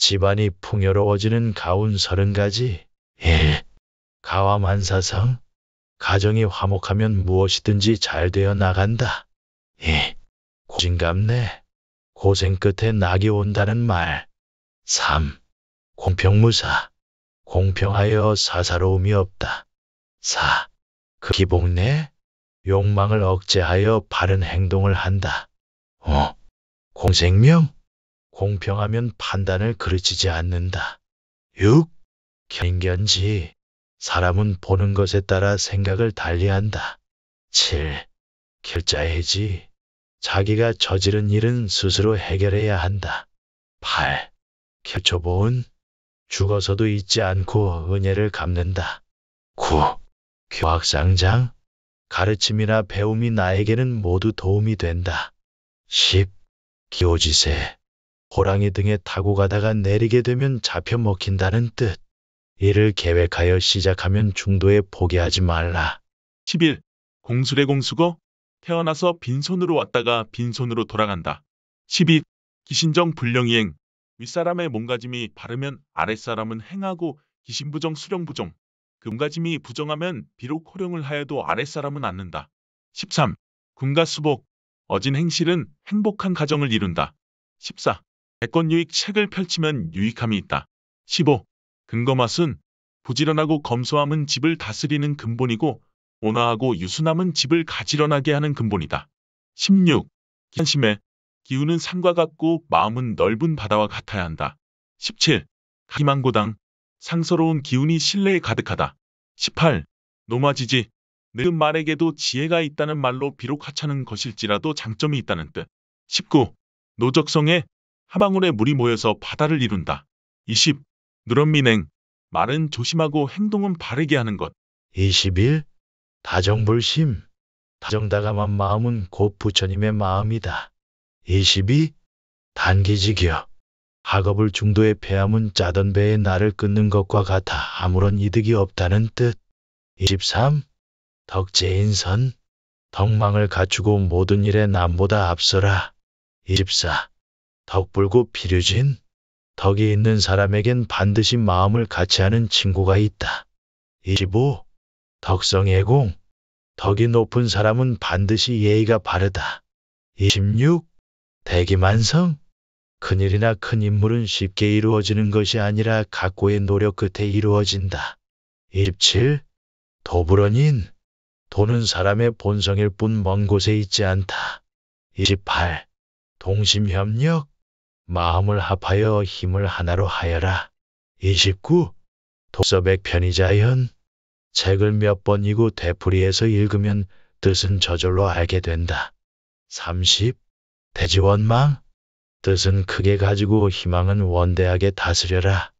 집안이 풍요로워지는 가운 서른 가지 1. 예. 가와만사성 가정이 화목하면 무엇이든지 잘 되어 나간다. 2. 예. 고진감래 고생 끝에 낙이 온다는 말. 3. 공평무사 공평하여 사사로움이 없다. 4. 그 기복내 욕망을 억제하여 바른 행동을 한다. 5. 어. 공생명 공평하면 판단을 그르치지 않는다. 6. 경견지. 사람은 보는 것에 따라 생각을 달리한다. 7. 결자해지. 자기가 저지른 일은 스스로 해결해야 한다. 8. 결초보은. 죽어서도 잊지 않고 은혜를 갚는다. 9. 교학상장. 가르침이나 배움이 나에게는 모두 도움이 된다. 10. 기호지세. 호랑이 등에 타고 가다가 내리게 되면 잡혀 먹힌다는 뜻. 이를 계획하여 시작하면 중도에 포기하지 말라. 1 1 공술의 공수거 태어나서 빈손으로 왔다가 빈손으로 돌아간다. 12. 기신정 불령이행 윗사람의 몸가짐이 바르면 아랫사람은 행하고 기신부정 수령부정 금가짐이 부정하면 비록 호령을 하여도 아랫사람은 앉는다 13. 군가수복 어진 행실은 행복한 가정을 이룬다. 14. 백권 유익 책을 펼치면 유익함이 있다. 15. 근거맛은 부지런하고 검소함은 집을 다스리는 근본이고 온화하고 유순함은 집을 가지런하게 하는 근본이다. 16. 기한심에 기운은 산과 같고 마음은 넓은 바다와 같아야 한다. 17. 희망고당 상서로운 기운이 신뢰에 가득하다. 18. 노마지지 늘 말에게도 지혜가 있다는 말로 비록 하찮은 것일지라도 장점이 있다는 뜻. 19. 노적성에 하방울에 물이 모여서 바다를 이룬다. 20. 누런미냉 말은 조심하고 행동은 바르게 하는 것. 21. 다정불심. 다정다감한 마음은 곧 부처님의 마음이다. 22. 단기지교. 학업을 중도에 패함은 짜던 배에 나를 끊는 것과 같아 아무런 이득이 없다는 뜻. 23. 덕재인선. 덕망을 갖추고 모든 일에 남보다 앞서라. 24. 덕불고 비류진. 덕이 있는 사람에겐 반드시 마음을 같이 하는 친구가 있다. 25. 덕성예공. 덕이 높은 사람은 반드시 예의가 바르다. 26. 대기만성. 큰일이나 큰 인물은 쉽게 이루어지는 것이 아니라 각고의 노력 끝에 이루어진다. 27. 도불원인. 돈은 사람의 본성일 뿐 먼 곳에 있지 않다. 28. 동심협력. 마음을 합하여 힘을 하나로 하여라. 29. 독서백 편의자연 책을 몇 번이고 되풀이해서 읽으면 뜻은 저절로 알게 된다. 30. 대지원망 뜻은 크게 가지고 희망은 원대하게 다스려라.